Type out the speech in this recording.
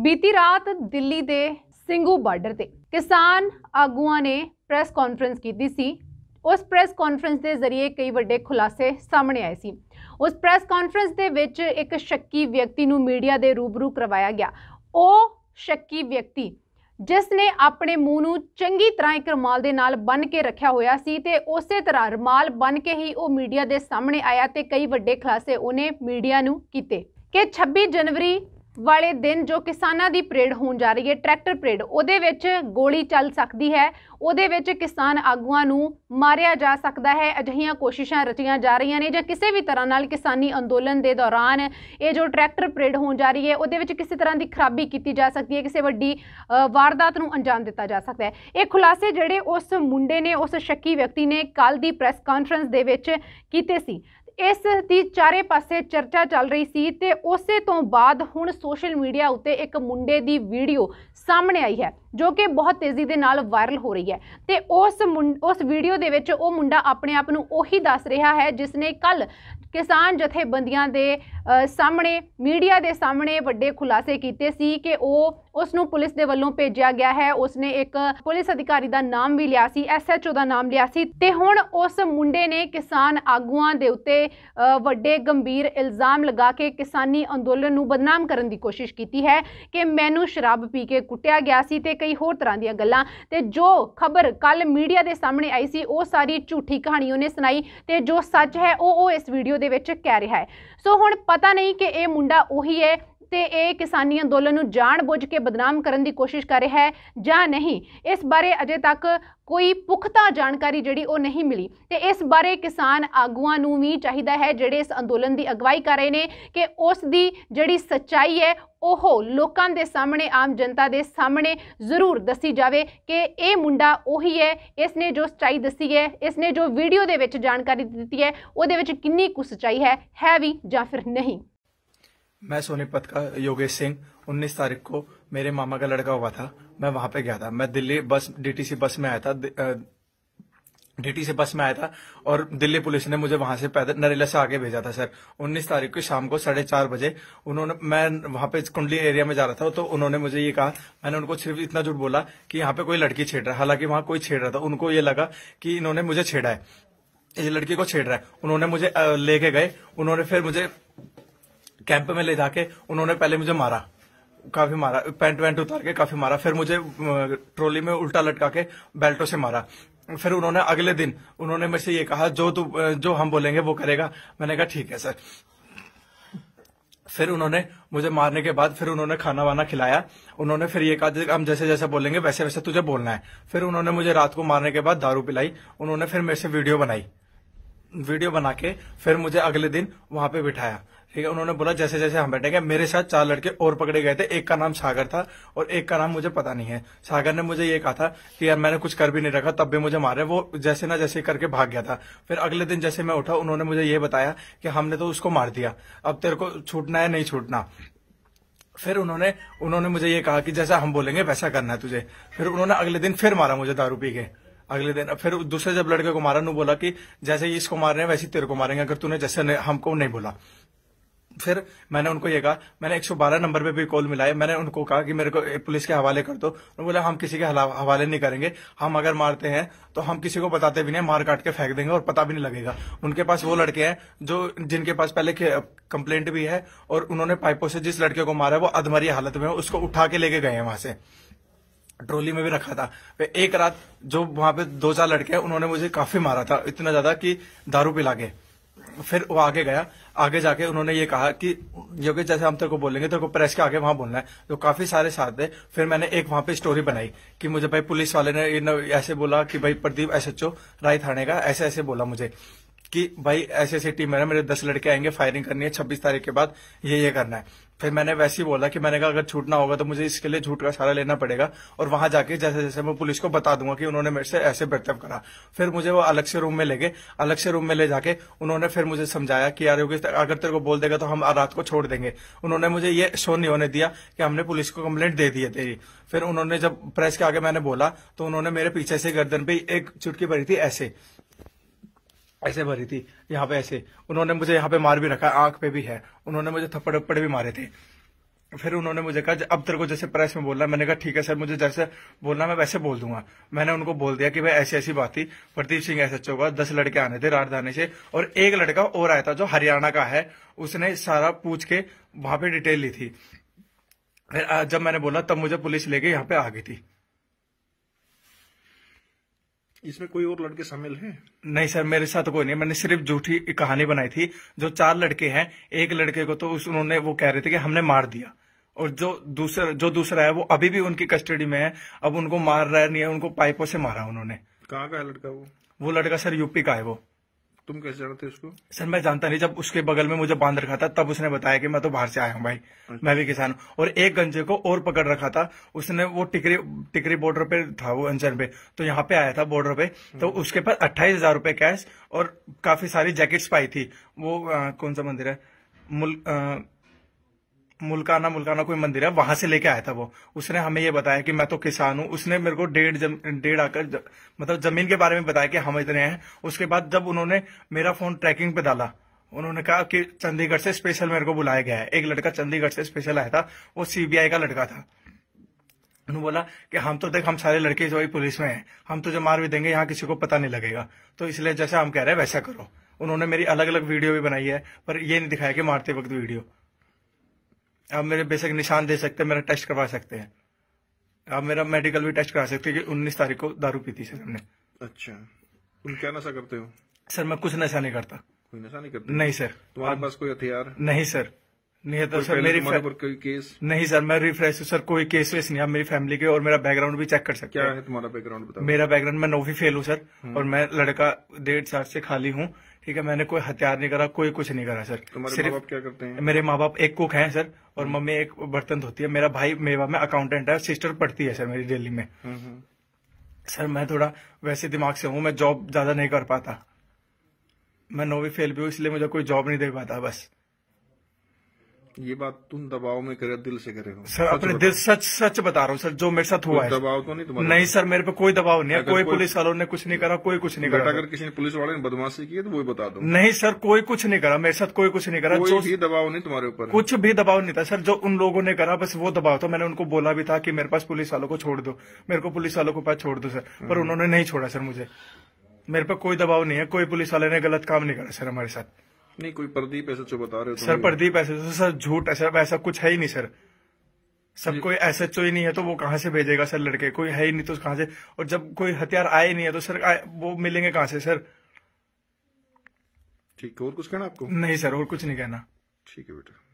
ਬੀਤੀ ਰਾਤ ਦਿੱਲੀ ਦੇ ਸਿੰਘੂ ਬਾਰਡਰ ਤੇ ਕਿਸਾਨ ਆਗੂਆਂ ਨੇ ਪ੍ਰੈਸ ਕਾਨਫਰੰਸ ਕੀਤੀ ਸੀ ਉਸ ਪ੍ਰੈਸ ਕਾਨਫਰੰਸ ਦੇ ਜ਼ਰੀਏ ਕਈ ਵੱਡੇ ਖੁਲਾਸੇ ਸਾਹਮਣੇ ਆਏ ਸੀ ਉਸ ਪ੍ਰੈਸ ਕਾਨਫਰੰਸ ਦੇ ਵਿੱਚ ਇੱਕ ਸ਼ੱਕੀ ਵਿਅਕਤੀ ਨੂੰ ਮੀਡੀਆ ਦੇ ਰੂਬਰੂ ਕਰਵਾਇਆ ਗਿਆ ਉਹ ਸ਼ੱਕੀ ਵਿਅਕਤੀ ਜਿਸ ਨੇ ਆਪਣੇ ਮੂੰਹ ਨੂੰ ਚੰਗੀ ਤਰ੍ਹਾਂ ਇੱਕ ਰਮਾਲ ਦੇ ਨਾਲ ਬੰਨ ਕੇ ਰੱਖਿਆ ਹੋਇਆ ਸੀ ਤੇ ਉਸੇ ਤਰ੍ਹਾਂ ਰਮਾਲ ਬੰਨ ਕੇ ਹੀ ਉਹ ਮੀਡੀਆ ਦੇ ਸਾਹਮਣੇ ਆਇਆ ਤੇ ਕਈ ਵੱਡੇ ਖੁਲਾਸੇ ਉਹਨੇ ਮੀਡੀਆ ਨੂੰ ਕੀਤੇ ਕਿ 26 ਜਨਵਰੀ ਵਾਲੇ ਦਿਨ ਜੋ ਕਿਸਾਨਾਂ ਦੀ ਪਰੇਡ ਹੋਣ ਜਾ ਰਹੀ ਹੈ ਟਰੈਕਟਰ ਪਰੇਡ ਉਹਦੇ ਵਿੱਚ ਗੋਲੀ ਚੱਲ ਸਕਦੀ ਹੈ ਉਹਦੇ ਵਿੱਚ ਕਿਸਾਨ ਆਗੂਆਂ ਨੂੰ ਮਾਰਿਆ ਜਾ ਸਕਦਾ ਹੈ ਅਜਿਹੀਆਂ ਕੋਸ਼ਿਸ਼ਾਂ ਰਚੀਆਂ ਜਾ ਰਹੀਆਂ ਨੇ ਜਾਂ ਕਿਸੇ ਵੀ ਤਰ੍ਹਾਂ ਨਾਲ ਕਿਸਾਨੀ ਅੰਦੋਲਨ ਦੇ ਦੌਰਾਨ ਇਹ ਜੋ ਟਰੈਕਟਰ ਪਰੇਡ ਹੋਣ ਜਾ ਰਹੀ ਹੈ ਉਹਦੇ ਵਿੱਚ ਕਿਸੇ ਤਰ੍ਹਾਂ ਦੀ ਖਰਾਬੀ ਕੀਤੀ ਜਾ ਸਕਦੀ ਹੈ ਕਿਸੇ ਵੱਡੀ ਵਾਰਦਾਤ ਨੂੰ ਅੰਜਾਮ ਦਿੱਤਾ ਜਾ ਸਕਦਾ ਹੈ ਇਹ ਖੁਲਾਸੇ ਜਿਹੜੇ ਉਸ ਮੁੰਡੇ ਨੇ ਉਸ ਸ਼ੱਕੀ ਵਿਅਕਤੀ ਨੇ ਕੱਲ ਦੀ ਪ੍ਰੈਸ ਕਾਨਫਰੰਸ ਦੇ ਵਿੱਚ ਕੀਤੇ ਸੀ ਇਸ ਦੀ ਚਾਰੇ ਪਾਸੇ ਚਰਚਾ ਚੱਲ ਰਹੀ ਸੀ ਤੇ ਉਸੇ ਤੋਂ ਬਾਅਦ ਹੁਣ ਸੋਸ਼ਲ ਮੀਡੀਆ ਉੱਤੇ ਇੱਕ ਮੁੰਡੇ ਦੀ ਵੀਡੀਓ ਸਾਹਮਣੇ ਆਈ ਹੈ ਜੋ ਕਿ ਬਹੁਤ ਤੇਜ਼ੀ ਦੇ ਨਾਲ ਵਾਇਰਲ ਹੋ ਰਹੀ ਹੈ ਤੇ ਉਸ ਉਸ ਵੀਡੀਓ ਦੇ ਵਿੱਚ ਉਹ ਮੁੰਡਾ ਆਪਣੇ ਆਪ ਨੂੰ ਉਹੀ ਦੱਸ ਰਿਹਾ ਹੈ ਜਿਸ ਨੇ ਕੱਲ ਕਿਸਾਨ ਜਥੇਬੰਦੀਆਂ ਦੇ ਸਾਹਮਣੇ ਮੀਡੀਆ ਦੇ ਸਾਹਮਣੇ ਵੱਡੇ ਖੁਲਾਸੇ ਕੀਤੇ ਸੀ ਕਿ ਉਹ ਉਸ ਨੂੰ ਪੁਲਿਸ ਦੇ ਵੱਲੋਂ ਭੇਜਿਆ ਗਿਆ ਹੈ ਉਸ ਨੇ ਇੱਕ ਪੁਲਿਸ ਅਧਿਕਾਰੀ ਦਾ ਨਾਮ ਵੀ ਲਿਆ ਸੀ ਐਸਐਚਓ ਦਾ ਨਾਮ ਲਿਆ ਸੀ ਤੇ ਹੁਣ ਉਸ ਮੁੰਡੇ ਨੇ ਕਿਸਾਨ ਆਗੂਆਂ ਦੇ ਉੱਤੇ ਵੱਡੇ ਗੰਭੀਰ ਇਲਜ਼ਾਮ ਲਗਾ ਕੇ ਕਿਸਾਨੀ ਅੰਦੋਲਨ ਨੂੰ ਬਦਨਾਮ ਕਰਨ ਦੀ ਕੋਸ਼ਿਸ਼ ਕੀਤੀ ਹੈ ਕਿ ਮੈਨੂੰ ਸ਼ਰਾਬ ਪੀ ਕੇ ਕੁੱਟਿਆ ਗਿਆ ਸੀ ਤੇ कई होर तरह दल जो खबर कल मीडिया के सामने आई सी सारी झूठी कहानी उन्हें सुनाई तो जो सच है वो वह इस भीडियो के कह रहा है सो हूँ पता नहीं कि यह मुंडा उ है ਤੇ ਇਹ ਕਿਸਾਨੀ ਅੰਦੋਲਨ ਨੂੰ ਜਾਣਬੁੱਝ ਕੇ ਬਦਨਾਮ ਕਰਨ ਦੀ ਕੋਸ਼ਿਸ਼ ਕਰ ਰਿਹਾ ਹੈ ਜਾਂ ਨਹੀਂ ਇਸ ਬਾਰੇ ਅਜੇ ਤੱਕ ਕੋਈ ਪੁਖਤਾ ਜਾਣਕਾਰੀ ਜਿਹੜੀ ਉਹ ਨਹੀਂ ਮਿਲੀ ਤੇ ਇਸ ਬਾਰੇ ਕਿਸਾਨ ਆਗੂਆਂ ਨੂੰ ਵੀ ਚਾਹੀਦਾ ਹੈ ਜਿਹੜੇ ਇਸ ਅੰਦੋਲਨ ਦੀ ਅਗਵਾਈ ਕਰ ਰਹੇ ਨੇ ਕਿ ਉਸ ਦੀ ਜਿਹੜੀ ਸੱਚਾਈ ਹੈ ਉਹ ਲੋਕਾਂ ਦੇ ਸਾਹਮਣੇ ਆਮ ਜਨਤਾ ਦੇ ਸਾਹਮਣੇ ਜ਼ਰੂਰ ਦੱਸੀ ਜਾਵੇ ਕਿ ਇਹ ਮੁੰਡਾ ਉਹੀ ਹੈ ਇਸ ਨੇ ਜੋ ਸੱਚਾਈ ਦੱਸੀ ਹੈ ਇਸ ਨੇ ਜੋ ਵੀਡੀਓ ਦੇ ਵਿੱਚ ਜਾਣਕਾਰੀ ਦਿੱਤੀ ਹੈ ਉਹਦੇ ਵਿੱਚ ਕਿੰਨੀ ਕੁ ਸੱਚਾਈ ਹੈ ਹੈ ਵੀ ਜਾਂ ਫਿਰ ਨਹੀਂ मैं सोनीपत का योगेश सिंह 19 तारीख को मेरे मामा का लड़का हुआ था मैं वहां पे गया था मैं दिल्ली बस डीटीसी बस में आया था डीटीसी बस में आया था और दिल्ली पुलिस ने मुझे वहां से पैदल नरेला से आगे भेजा था सर 19 तारीख को शाम को साढ़े चार बजे उन्होंने मैं वहां पे कुंडली एरिया में जा रहा था तो उन्होंने मुझे ये कहा मैंने उनको सिर्फ इतना झूठ बोला कि यहाँ पे कोई लड़की छेड़ रहा है हालांकि वहां कोई छेड़ रहा था उनको ये लगा कि इन्होंने मुझे छेड़ा है इस लड़की को छेड़ रहा है उन्होंने मुझे लेके गए उन्होंने फिर मुझे कैंप में ले जाके उन्होंने पहले मुझे मारा काफी मारा पेंट वेंट उतार के काफी मारा फिर मुझे ट्रोली में उल्टा लटका के बेल्टों से मारा फिर उन्होंने अगले दिन उन्होंने मेरे से ये कहा जो तू जो हम बोलेंगे वो करेगा मैंने कहा ठीक है सर फिर उन्होंने मुझे मारने के बाद फिर उन्होंने खाना वाना खिलाया उन्होंने फिर ये कहा हम जैसे जैसे बोलेंगे वैसे वैसे तुझे बोलना है फिर उन्होंने मुझे रात को मारने के बाद दारू पिलाई उन्होंने फिर मेरे से वीडियो बनाई वीडियो बना के फिर मुझे अगले दिन वहां पे बिठाया ठीक है उन्होंने बोला जैसे जैसे हम बैठे गए मेरे साथ चार लड़के और पकड़े गए थे एक का नाम सागर था और एक का नाम मुझे पता नहीं है सागर ने मुझे ये कहा था कि यार मैंने कुछ कर भी नहीं रखा तब भी मुझे मारे वो जैसे ना जैसे करके भाग गया था फिर अगले दिन जैसे मैं उठा उन्होंने मुझे ये बताया कि हमने तो उसको मार दिया अब तेरे को छूटना है नहीं छूटना फिर उन्होंने उन्होंने मुझे ये कहा कि जैसा हम बोलेंगे वैसा करना है तुझे फिर उन्होंने अगले दिन फिर मारा मुझे दारू पी के अगले दिन फिर दूसरे जब लड़के को मारा नू बोला कि जैसे इसको मार रहे हैं वैसे तेरे को मारेंगे अगर तूने जैसे हमको नहीं बोला फिर मैंने उनको ये कहा मैंने 112 नंबर पे भी कॉल मिलाया मैंने उनको कहा कि मेरे को पुलिस के हवाले कर दो उन्होंने बोला हम किसी के हवाले नहीं करेंगे हम अगर मारते हैं तो हम किसी को बताते भी नहीं मार काट के फेंक देंगे और पता भी नहीं लगेगा उनके पास वो लड़के हैं जो जिनके पास पहले कंप्लेंट भी है और उन्होंने पाइपों से जिस लड़के को मारा है वो अधमरी हालत में उसको उठा के लेके गए हैं वहां से ट्रोली में भी रखा था एक रात जो वहां पे दो चार लड़के हैं उन्होंने मुझे काफी मारा था इतना ज्यादा कि दारू पिला के फिर वो आगे गया आगे जाके उन्होंने ये कहा कि योगेश जैसे हम तेरे को बोलेंगे तेरे को प्रेस के आगे वहां बोलना है तो काफी सारे साथ थे फिर मैंने एक वहां पे स्टोरी बनाई कि मुझे भाई पुलिस वाले ने ऐसे बोला कि भाई प्रदीप एस ओ राय थाने का ऐसे ऐसे बोला मुझे कि भाई ऐसी ऐसी टीम है मेरे दस लड़के आएंगे फायरिंग करनी है छब्बीस तारीख के बाद ये ये करना है फिर मैंने वैसे ही बोला कि मैंने कहा अगर छूटना होगा तो मुझे इसके लिए झूठ का सारा लेना पड़ेगा और वहां जाके जैसे जैसे मैं पुलिस को बता दूंगा कि उन्होंने मेरे से ऐसे बर्तव करा फिर मुझे वो अलग से रूम में ले गए अलग से रूम में ले जाके उन्होंने फिर मुझे समझाया कि यार योगी अगर तेरे को बोल देगा तो हम रात को छोड़ देंगे उन्होंने मुझे ये शो नहीं होने दिया कि हमने पुलिस को कम्प्लेट दे दी तेरी फिर उन्होंने जब प्रेस के आगे मैंने बोला तो उन्होंने मेरे पीछे से गर्दन पे एक चुटकी भरी थी ऐसे ऐसे भरी थी यहाँ पे ऐसे उन्होंने मुझे यहाँ पे मार भी रखा आंख पे भी है उन्होंने मुझे थप्पड़ उप्पड़ भी मारे थे फिर उन्होंने मुझे कहा अब तेरे को जैसे प्रेस में बोलना मैंने कहा ठीक है सर मुझे जैसे बोलना मैं वैसे बोल दूंगा मैंने उनको बोल दिया कि भाई ऐसी ऐसी बात थी प्रदीप सिंह एस एच का दस लड़के आने थे राजधानी से और एक लड़का और आया था जो हरियाणा का है उसने सारा पूछ के वहां पे डिटेल ली थी फिर जब मैंने बोला तब मुझे पुलिस लेके यहाँ पे आ गई थी इसमें कोई और लड़के शामिल है नहीं सर मेरे साथ कोई नहीं मैंने सिर्फ झूठी कहानी बनाई थी जो चार लड़के हैं एक लड़के को तो उस उन्होंने वो कह रहे थे कि हमने मार दिया और जो दूसरा जो दूसरा है वो अभी भी उनकी कस्टडी में है अब उनको मार रहा नहीं है उनको पाइपों से मारा उन्होंने कहाँ का है लड़का वो वो लड़का सर यूपी का है वो तुम कैसे जानते उसको सर मैं जानता नहीं जब उसके बगल में मुझे बांध रखा था तब उसने बताया कि मैं तो बाहर से आया हूँ भाई अच्छा। मैं भी किसान हूँ और एक गंजे को और पकड़ रखा था उसने वो टिकरी टिकरी बॉर्डर पे था वो अंजन पे तो यहाँ पे आया था बॉर्डर पे तो हम्म। उसके पास अट्ठाईस हजार रूपए कैश और काफी सारी जैकेट्स पाई थी वो आ, कौन सा मंदिर है मुल, आ, मुल्काना मुल्काना कोई मंदिर है वहां से लेके आया था वो उसने हमें ये बताया कि मैं तो किसान हूँ उसने मेरे को डेढ़ जम, डेढ़ आकर ज, मतलब जमीन के बारे में बताया कि हम इतने हैं उसके बाद जब उन्होंने मेरा फोन ट्रैकिंग पे डाला उन्होंने कहा कि चंडीगढ़ से स्पेशल मेरे को बुलाया गया है एक लड़का चंडीगढ़ से स्पेशल आया था वो सीबीआई का लड़का था उन्होंने बोला कि हम तो देख हम सारे लड़के जो पुलिस में हैं हम तुझे मार भी देंगे यहाँ किसी को पता नहीं लगेगा तो इसलिए जैसा हम कह रहे हैं वैसा करो उन्होंने मेरी अलग अलग वीडियो भी बनाई है पर ये नहीं दिखाया कि मारते वक्त वीडियो आप मेरे बेसिक निशान दे सकते हैं मेरा टेस्ट करवा सकते हैं आप मेरा मेडिकल भी टेस्ट करा सकते हैं कि उन्नीस तारीख को दारू पीती सर हमने अच्छा तुम क्या नशा करते हो सर मैं कुछ नशा नहीं करता कोई नशा नहीं करता नहीं सर तुम्हारे पास कोई हथियार नहीं सर नहीं तो सर मेरी कोई केस नहीं सर मैं रिफ्रेश हूँ सर कोई केस वेस नहीं आप मेरी फैमिली के और मेरा बैकग्राउंड भी चेक कर सकते क्या है तुम्हारा बैकग्राउंड बताओ मेरा बैकग्राउंड मैं नौवीं फेल हूँ सर हम्म। और मैं लड़का डेढ़ साल से खाली हूँ ठीक है मैंने कोई हथियार नहीं करा कोई कुछ नहीं करा सर तुम्हारे माँ बाप क्या करते हैं मेरे माँ बाप एक कुक है सर और मम्मी एक बर्तन धोती है मेरा भाई मेवा में अकाउंटेंट है सिस्टर पढ़ती है सर मेरी डेली में हम्म, हम्म। सर मैं थोड़ा वैसे दिमाग से हूँ मैं जॉब ज्यादा नहीं कर पाता मैं नौवीं फेल भी हूँ इसलिए मुझे कोई जॉब नहीं दे पाता बस ये बात तुम दबाव में करे दिल से करे हो सर अपने दिल सच सच बता रहा हूँ सर जो मेरे साथ हुआ है दबाव तो नहीं तुम्हारा नहीं सर मेरे पे कोई दबाव नहीं है कोई पुलिस वालों ने कुछ नहीं करा कोई कुछ नहीं करा अगर किसी ने पुलिस वाले ने बदमाशी की है तो वो बता दो नहीं सर कोई कुछ नहीं करा मेरे साथ कोई कुछ नहीं करा जो भी दबाव नहीं तुम्हारे ऊपर कुछ भी दबाव नहीं था सर जो उन लोगों ने करा बस वो दबाव था मैंने उनको बोला भी था कि मेरे पास पुलिस वालों को छोड़ दो मेरे को पुलिस वालों को पास छोड़ दो सर पर हम्म। उन्होंने नहीं छोड़ा सर मुझे मेरे पर कोई दबाव नहीं है कोई पुलिस वाले ने गलत काम नहीं करा सर हमारे साथ नहीं कोई प्रदीप ऐसा जो बता रहे हो तो सर प्रदीप ऐसे तो सर झूठ ऐसा ऐसा कुछ है ही नहीं सर सब कोई ऐसा ही नहीं है तो वो कहाँ से भेजेगा सर लड़के कोई है ही नहीं तो कहाँ से और जब कोई हथियार आए नहीं है तो सर वो मिलेंगे कहाँ से सर ठीक है और कुछ कहना आपको नहीं सर और कुछ नहीं कहना ठीक है बेटा